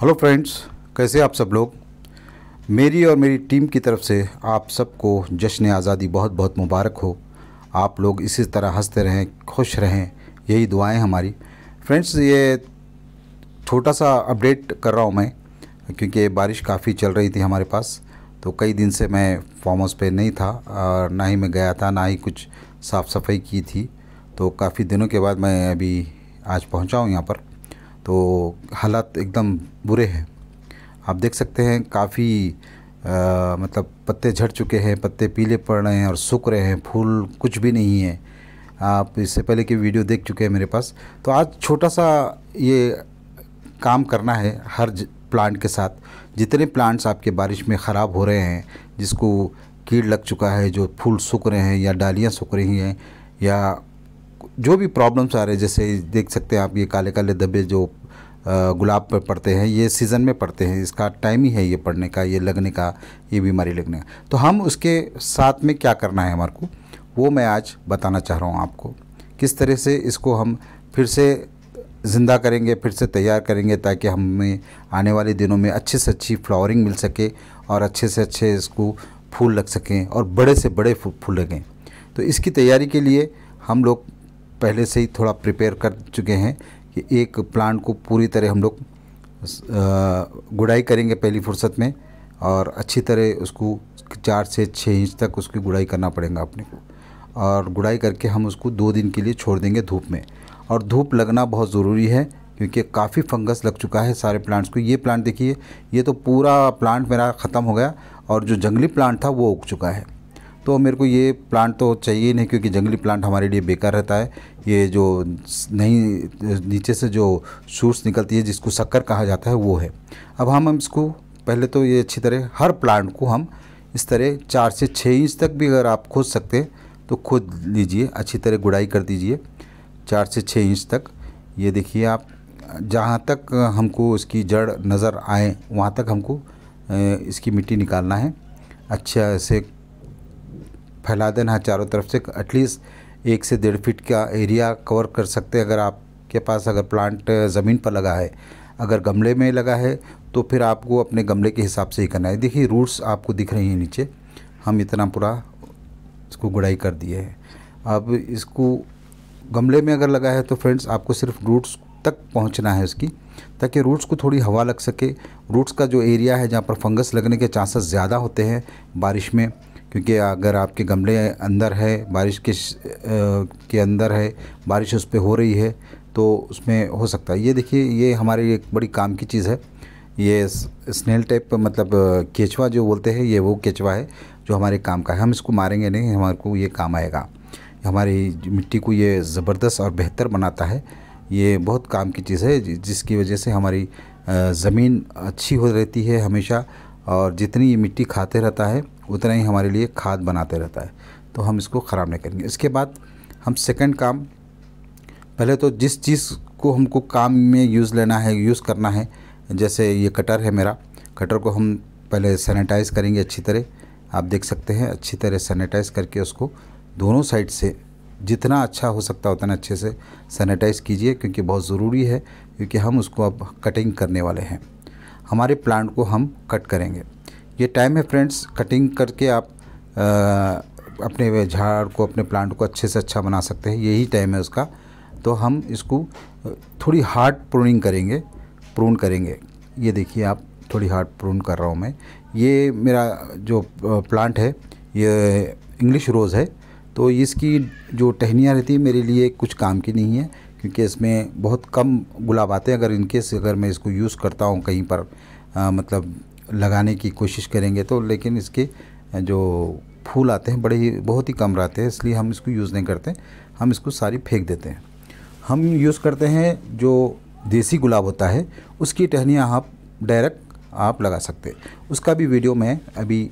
hello friends कैसे आप सब लोग मेरी और मेरी टीम की तरफ से आप सबको जश्न आज़ादी बहुत बहुत मुबारक हो आप लोग इसी तरह हंसते रहें खुश रहें यही दुआएं हमारी फ्रेंड्स ये छोटा सा अपडेट कर रहा हूँ मैं क्योंकि बारिश काफ़ी चल रही थी हमारे पास तो कई दिन से मैं फॉर्म हाउस पर नहीं था और ना ही मैं गया था ना ही कुछ साफ़ सफाई की थी तो काफ़ी दिनों के बाद मैं अभी आज पहुँचा हूँ यहाँ पर तो हालात एकदम बुरे हैं आप देख सकते हैं काफ़ी मतलब पत्ते झड़ चुके हैं पत्ते पीले पड़ रहे हैं और सूख रहे हैं फूल कुछ भी नहीं है आप इससे पहले की वीडियो देख चुके हैं मेरे पास तो आज छोटा सा ये काम करना है हर प्लांट के साथ जितने प्लांट्स आपके बारिश में ख़राब हो रहे हैं जिसको कीड़ लग चुका है जो फूल सूख रहे हैं या डालियाँ सूख रही हैं या जो भी प्रॉब्लम्स आ रहे हैं जैसे देख सकते हैं आप ये काले काले धब्बे जो गुलाब पर पड़ते हैं ये सीज़न में पड़ते हैं इसका टाइम ही है ये पड़ने का ये लगने का ये बीमारी लगने का तो हम उसके साथ में क्या करना है हमारे को वो मैं आज बताना चाह रहा हूँ आपको किस तरह से इसको हम फिर से ज़िंदा करेंगे फिर से तैयार करेंगे ताकि हमें आने वाले दिनों में अच्छे से अच्छी फ्लावरिंग मिल सके और अच्छे से अच्छे इसको फूल लग सकें और बड़े से बड़े फूल लगें तो इसकी तैयारी के लिए हम लोग पहले से ही थोड़ा प्रिपेयर कर चुके हैं एक प्लांट को पूरी तरह हम लोग गुड़ाई करेंगे पहली फुर्सत में और अच्छी तरह उसको चार से छः इंच तक उसकी गुड़ाई करना पड़ेगा अपने को और गुड़ाई करके हम उसको दो दिन के लिए छोड़ देंगे धूप में और धूप लगना बहुत ज़रूरी है क्योंकि काफ़ी फंगस लग चुका है सारे प्लांट्स को ये प्लांट देखिए ये तो पूरा प्लांट मेरा ख़त्म हो गया और जो जंगली प्लांट था वो उग चुका है तो मेरे को ये प्लांट तो चाहिए नहीं क्योंकि जंगली प्लांट हमारे लिए बेकार रहता है ये जो नहीं नीचे से जो शूट्स निकलती है जिसको शक्कर कहा जाता है वो है अब हम इसको पहले तो ये अच्छी तरह हर प्लांट को हम इस तरह चार से छः इंच तक भी अगर आप खोद सकते तो खोद लीजिए अच्छी तरह गुड़ाई कर दीजिए चार से छः इंच तक ये देखिए आप जहाँ तक हमको इसकी जड़ नज़र आए वहाँ तक हमको इसकी मिट्टी निकालना है अच्छा से फैला देना है चारों तरफ से एटलीस्ट एक से डेढ़ फीट का एरिया कवर कर सकते हैं अगर आपके पास अगर प्लांट ज़मीन पर लगा है अगर गमले में लगा है तो फिर आपको अपने गमले के हिसाब से ही करना है देखिए रूट्स आपको दिख रही हैं नीचे हम इतना पूरा इसको गुड़ाई कर दिए हैं अब इसको गमले में अगर लगा है तो फ्रेंड्स आपको सिर्फ रूट्स तक पहुंचना है उसकी ताकि रूट्स को थोड़ी हवा लग सके रूट्स का जो एरिया है जहाँ पर फंगस लगने के चांसेस ज़्यादा होते हैं बारिश में क्योंकि अगर आपके गमले अंदर है बारिश के के अंदर है बारिश उस पर हो रही है तो उसमें हो सकता है ये देखिए ये हमारे एक बड़ी काम की चीज़ है ये स्नेल टाइप मतलब केचवा जो बोलते हैं ये वो केचवा है जो हमारे काम का है हम इसको मारेंगे नहीं हमारे को ये काम आएगा हमारी मिट्टी को ये ज़बरदस्त और बेहतर बनाता है ये बहुत काम की चीज़ है जिसकी वजह से हमारी ज़मीन अच्छी हो रहती है हमेशा और जितनी ये मिट्टी खाते रहता है उतना ही हमारे लिए खाद बनाते रहता है तो हम इसको ख़राब नहीं करेंगे इसके बाद हम सेकंड काम पहले तो जिस चीज़ को हमको काम में यूज़ लेना है यूज़ करना है जैसे ये कटर है मेरा कटर को हम पहले सैनिटाइज़ करेंगे अच्छी तरह आप देख सकते हैं अच्छी तरह सैनिटाइज़ करके उसको दोनों साइड से जितना अच्छा हो सकता है उतना अच्छे से सैनिटाइज़ कीजिए क्योंकि बहुत ज़रूरी है क्योंकि हम उसको अब कटिंग करने वाले हैं हमारे प्लांट को हम कट करेंगे ये टाइम है फ्रेंड्स कटिंग करके आप आ, अपने झाड़ को अपने प्लांट को अच्छे से अच्छा बना सकते हैं यही टाइम है उसका तो हम इसको थोड़ी हार्ड प्रूनिंग करेंगे प्रून करेंगे ये देखिए आप थोड़ी हार्ड प्रून कर रहा हूँ मैं ये मेरा जो प्लांट है ये इंग्लिश रोज़ है तो इसकी जो टहनियाँ रहती है मेरे लिए कुछ काम की नहीं है क्योंकि इसमें बहुत कम गुलाब आते हैं अगर इनकेस अगर मैं इसको यूज़ करता हूँ कहीं पर आ, मतलब लगाने की कोशिश करेंगे तो लेकिन इसके जो फूल आते हैं बड़े ही बहुत ही कम रहते हैं इसलिए हम इसको यूज़ नहीं करते हम इसको सारी फेंक देते हैं हम यूज़ करते हैं जो देसी गुलाब होता है उसकी टहनियाँ आप डायरेक्ट आप लगा सकते हैं उसका भी वीडियो मैं अभी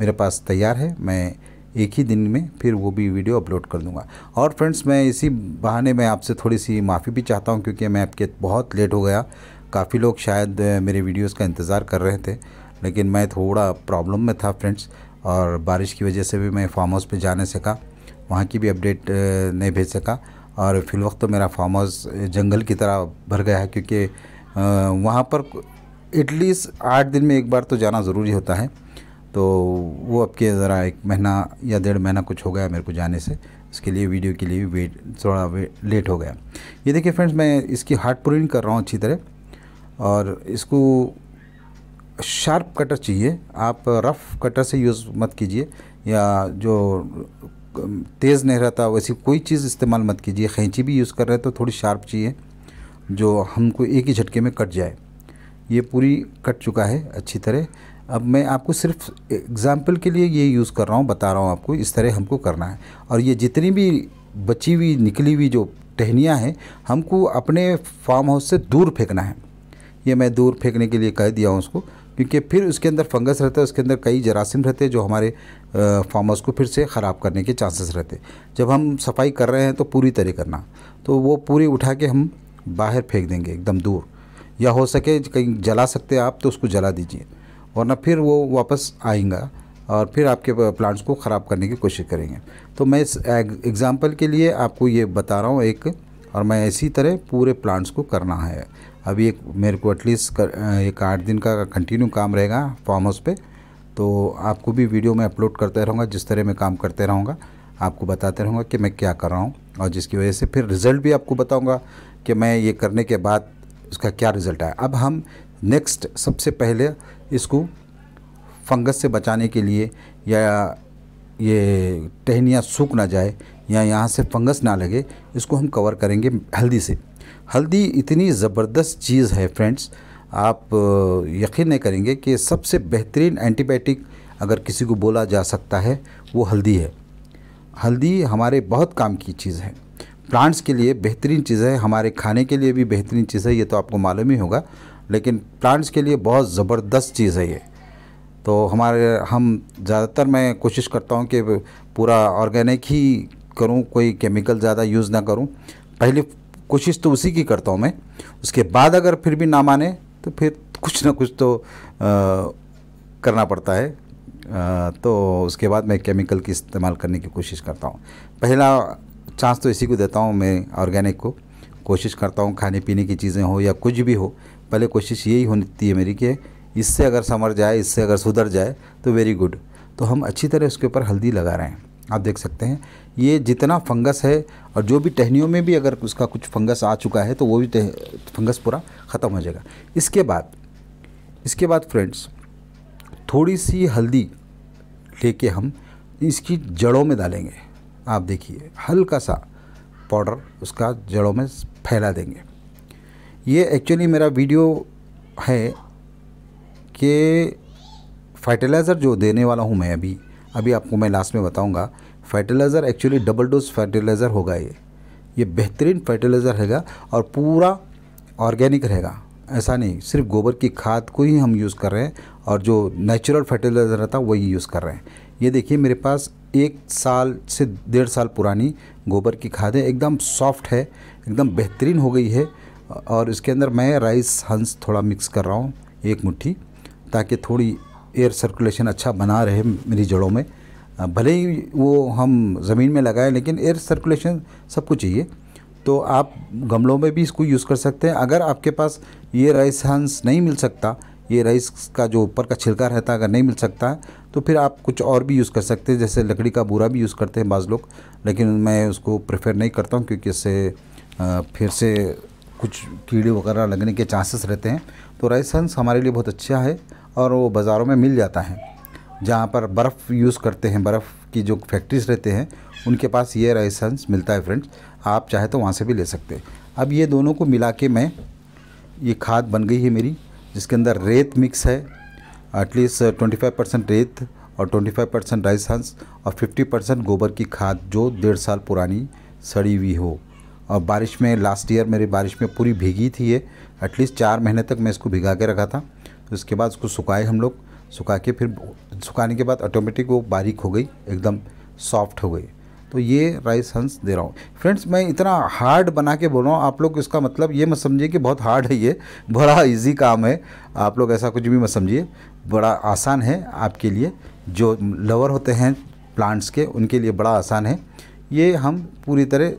मेरे पास तैयार है मैं एक ही दिन में फिर वो भी वीडियो अपलोड कर दूंगा और फ्रेंड्स मैं इसी बहाने में आपसे थोड़ी सी माफ़ी भी चाहता हूँ क्योंकि मैं आपके बहुत लेट हो गया काफ़ी लोग शायद मेरे वीडियोस का इंतज़ार कर रहे थे लेकिन मैं थोड़ा प्रॉब्लम में था फ्रेंड्स और बारिश की वजह से भी मैं फार्म हाउस पर जा नहीं सका वहाँ की भी अपडेट नहीं भेज सका और फिलवक्त तो मेरा फार्म हाउस जंगल की तरह भर गया है क्योंकि वहाँ पर एटलीस्ट आठ दिन में एक बार तो जाना ज़रूरी होता है तो वो अब के ज़रा एक महीना या डेढ़ महीना कुछ हो गया मेरे को जाने से इसके लिए वीडियो के लिए भी वेट थोड़ा वे लेट हो गया ये देखिए फ्रेंड्स मैं इसकी हार्ट प्रिंट कर रहा हूँ अच्छी तरह और इसको शार्प कटर चाहिए आप रफ़ कटर से यूज़ मत कीजिए या जो तेज़ नहीं रहता वैसी कोई चीज़ इस्तेमाल मत कीजिए खैची भी यूज़ कर रहे हैं तो थोड़ी शार्प चाहिए जो हमको एक ही झटके में कट जाए ये पूरी कट चुका है अच्छी तरह अब मैं आपको सिर्फ एग्ज़ाम्पल के लिए ये यूज़ कर रहा हूँ बता रहा हूँ आपको इस तरह हमको करना है और ये जितनी भी बची हुई निकली हुई जो टहनियाँ हैं हमको अपने फार्म हाउस से दूर फेंकना है ये मैं दूर फेंकने के लिए कह दिया हूँ उसको क्योंकि फिर उसके अंदर फंगस रहता है उसके अंदर कई जरासीम रहते हैं जो हमारे फार्मर्स को फिर से ख़राब करने के चांसेस रहते जब हम सफाई कर रहे हैं तो पूरी तरह करना तो वो पूरी उठा के हम बाहर फेंक देंगे एकदम दूर या हो सके कहीं जला सकते आप तो उसको जला दीजिए वरना फिर वो वापस आएंगा और फिर आपके प्लांट्स को ख़राब करने की कोशिश करेंगे तो मैं इस एग्ज़ाम्पल के लिए आपको ये बता रहा हूँ एक और मैं इसी तरह पूरे प्लांट्स को करना है अभी एक मेरे को एटलीस्ट एक आठ दिन का कंटिन्यू काम रहेगा फार्म हाउस पर तो आपको भी वीडियो मैं अपलोड करता रहूँगा जिस तरह मैं काम करते रहूँगा आपको बताते रहूँगा कि मैं क्या कर रहा हूँ और जिसकी वजह से फिर रिज़ल्ट भी आपको बताऊँगा कि मैं ये करने के बाद उसका क्या रिज़ल्ट आया अब हम नेक्स्ट सबसे पहले इसको फंगस से बचाने के लिए या ये टहनियाँ सूख ना जाए या यहाँ से फंगस ना लगे इसको हम कवर करेंगे हल्दी से हल्दी इतनी ज़बरदस्त चीज़ है फ्रेंड्स आप यकीन नहीं करेंगे कि सबसे बेहतरीन एंटीबायोटिक अगर किसी को बोला जा सकता है वो हल्दी है हल्दी हमारे बहुत काम की चीज़ है प्लांट्स के लिए बेहतरीन चीज़ है हमारे खाने के लिए भी बेहतरीन चीज़ है ये तो आपको मालूम ही होगा लेकिन प्लांट्स के लिए बहुत ज़बरदस्त चीज़ है ये तो हमारे हम ज़्यादातर मैं कोशिश करता हूँ कि पूरा ऑर्गेनिक ही करूँ कोई केमिकल ज़्यादा यूज़ ना करूँ पहले कोशिश तो उसी की करता हूँ मैं उसके बाद अगर फिर भी ना माने तो फिर कुछ ना कुछ तो आ, करना पड़ता है आ, तो उसके बाद मैं केमिकल की इस्तेमाल करने की कोशिश करता हूँ पहला चांस तो इसी को देता हूँ मैं ऑर्गेनिक को कोशिश करता हूँ खाने पीने की चीज़ें हो या कुछ भी हो पहले कोशिश यही होती है मेरी कि इससे अगर समर जाए इससे अगर सुधर जाए तो वेरी गुड तो हम अच्छी तरह उसके ऊपर हल्दी लगा रहे हैं आप देख सकते हैं ये जितना फंगस है और जो भी टहनियों में भी अगर उसका कुछ फंगस आ चुका है तो वो भी फंगस पूरा ख़त्म हो जाएगा इसके बाद इसके बाद फ्रेंड्स थोड़ी सी हल्दी लेके हम इसकी जड़ों में डालेंगे आप देखिए हल्का सा पाउडर उसका जड़ों में फैला देंगे ये एक्चुअली मेरा वीडियो है कि फर्टिलाइज़र जो देने वाला हूँ मैं अभी अभी आपको मैं लास्ट में बताऊँगा fertiliser actually double dose fertiliser होगा ये ये बेहतरीन फर्टिलाइज़र रहेगा और पूरा ऑर्गेनिक रहेगा ऐसा नहीं सिर्फ गोबर की खाद को ही हम यूज़ कर रहे हैं और जो नेचुरल फर्टिलाइज़र रहता है वही यूज़ कर रहे हैं ये देखिए मेरे पास एक साल से डेढ़ साल पुरानी गोबर की खाद है एकदम सॉफ्ट है एकदम बेहतरीन हो गई है और इसके अंदर मैं राइस हंस थोड़ा मिक्स कर रहा हूँ एक मुट्ठी ताकि थोड़ी एयर सर्कुलेशन अच्छा बना रहे मेरी जड़ों में हाँ, भले ही वो हम ज़मीन में लगाएं लेकिन एयर सर्कुलेशन सब कुछ चाहिए तो आप गमलों में भी इसको यूज़ कर सकते हैं अगर आपके पास ये राइस हंस नहीं मिल सकता ये राइस का जो ऊपर का छिलका रहता है अगर नहीं मिल सकता है तो फिर आप कुछ और भी यूज़ कर सकते हैं जैसे लकड़ी का बूरा भी यूज़ करते हैं बाज़ लोग लेकिन मैं उसको प्रेफर नहीं करता हूँ क्योंकि इससे फिर से कुछ कीड़े वगैरह लगने के चांसेस रहते हैं तो राइस हंस हमारे लिए बहुत अच्छा है और वो बाज़ारों में मिल जाता है जहाँ पर बर्फ़ यूज़ करते हैं बर्फ़ की जो फैक्ट्रीज रहते हैं उनके पास ये राइसेंस मिलता है फ्रेंड्स आप चाहे तो वहाँ से भी ले सकते हैं अब ये दोनों को मिला के मैं ये खाद बन गई है मेरी जिसके अंदर रेत मिक्स है एटलीस्ट ट्वेंटी फाइव परसेंट रेत और ट्वेंटी फाइव परसेंट हंस और फिफ्टी परसेंट गोबर की खाद जो डेढ़ साल पुरानी सड़ी हुई हो और बारिश में लास्ट ईयर मेरी बारिश में पूरी भीगी थी ये एटलीस्ट चार महीने तक मैं इसको भिगा के रखा था उसके बाद उसको सुखाए हम लोग सुखा के फिर सुखाने के बाद ऑटोमेटिक वो बारीक हो गई एकदम सॉफ्ट हो गई तो ये राइस हंस दे रहा हूँ फ्रेंड्स मैं इतना हार्ड बना के बोल रहा हूँ आप लोग इसका मतलब ये मत समझिए कि बहुत हार्ड है ये बड़ा इजी काम है आप लोग ऐसा कुछ भी मत समझिए बड़ा आसान है आपके लिए जो लवर होते हैं प्लांट्स के उनके लिए बड़ा आसान है ये हम पूरी तरह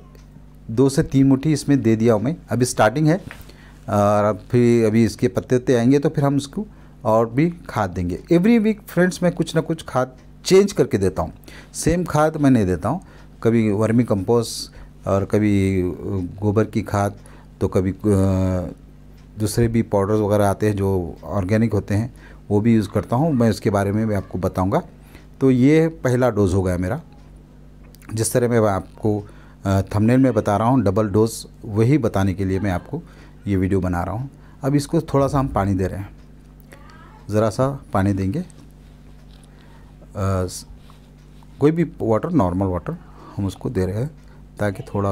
दो से तीन मुठ्ठी इसमें दे दिया हूँ मैं अभी स्टार्टिंग है और फिर अभी इसके पत्ते आएंगे तो फिर हम इसको और भी खाद देंगे एवरी वीक फ्रेंड्स मैं कुछ ना कुछ खाद चेंज करके देता हूँ सेम खाद मैं नहीं देता हूँ कभी वर्मी कंपोस्ट और कभी गोबर की खाद तो कभी दूसरे भी पाउडर्स वगैरह आते हैं जो ऑर्गेनिक होते हैं वो भी यूज़ करता हूँ मैं उसके बारे में मैं आपको बताऊँगा तो ये पहला डोज़ हो गया मेरा जिस तरह मैं आपको थंबनेल में बता रहा हूँ डबल डोज वही बताने के लिए मैं आपको ये वीडियो बना रहा हूँ अब इसको थोड़ा सा हम पानी दे रहे हैं ज़रा सा पानी देंगे आ, कोई भी वाटर नॉर्मल वाटर हम उसको दे रहे हैं ताकि थोड़ा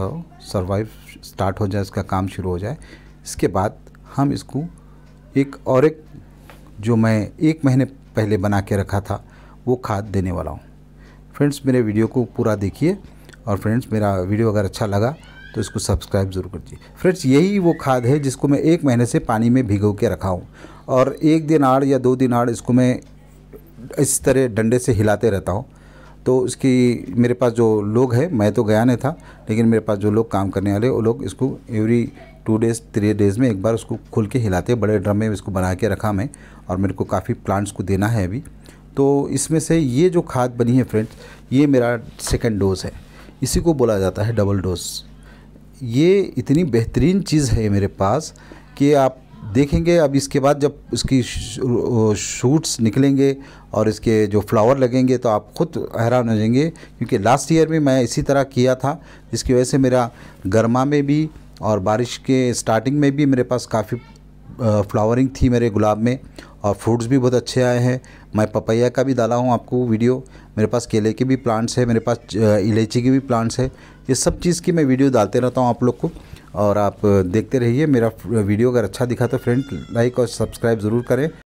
सर्वाइव स्टार्ट हो जाए इसका काम शुरू हो जाए इसके बाद हम इसको एक और एक जो मैं एक महीने पहले बना के रखा था वो खाद देने वाला हूँ फ्रेंड्स मेरे वीडियो को पूरा देखिए और फ्रेंड्स मेरा वीडियो अगर अच्छा लगा तो इसको सब्सक्राइब ज़रूर कर दीजिए फ्रेंड्स यही वो खाद है जिसको मैं एक महीने से पानी में भिगो के रखा हूँ और एक दिन आड़ या दो दिन आड़ इसको मैं इस तरह डंडे से हिलाते रहता हूँ तो इसकी मेरे पास जो लोग हैं मैं तो गया नहीं था लेकिन मेरे पास जो लोग काम करने वाले वो लोग इसको every two days three days में एक बार उसको खुल के हिलाते बड़े ड्रम में इसको बना के रखा मैं और मेरे को काफ़ी प्लांट्स को देना है अभी तो इसमें से ये जो खाद बनी है फ्रेंड्स ये मेरा सेकेंड डोज़ है इसी को बोला जाता है डबल डोज ये इतनी बेहतरीन चीज़ है मेरे पास कि आप देखेंगे अब इसके बाद जब इसकी शूट्स निकलेंगे और इसके जो फ्लावर लगेंगे तो आप खुद हैरान हो जाएंगे क्योंकि लास्ट ईयर में मैं इसी तरह किया था जिसकी वजह से मेरा गर्मा में भी और बारिश के स्टार्टिंग में भी मेरे पास काफ़ी फ्लावरिंग थी मेरे गुलाब में और फ्रूट्स भी बहुत अच्छे आए हैं मैं पपैया का भी डाला हूँ आपको वीडियो मेरे पास केले के भी प्लांट्स है मेरे पास इलायची के भी प्लांट्स है ये सब चीज़ की मैं वीडियो डालते रहता हूँ आप लोग को और आप देखते रहिए मेरा वीडियो अगर अच्छा दिखा तो फ्रेंड लाइक और सब्सक्राइब ज़रूर करें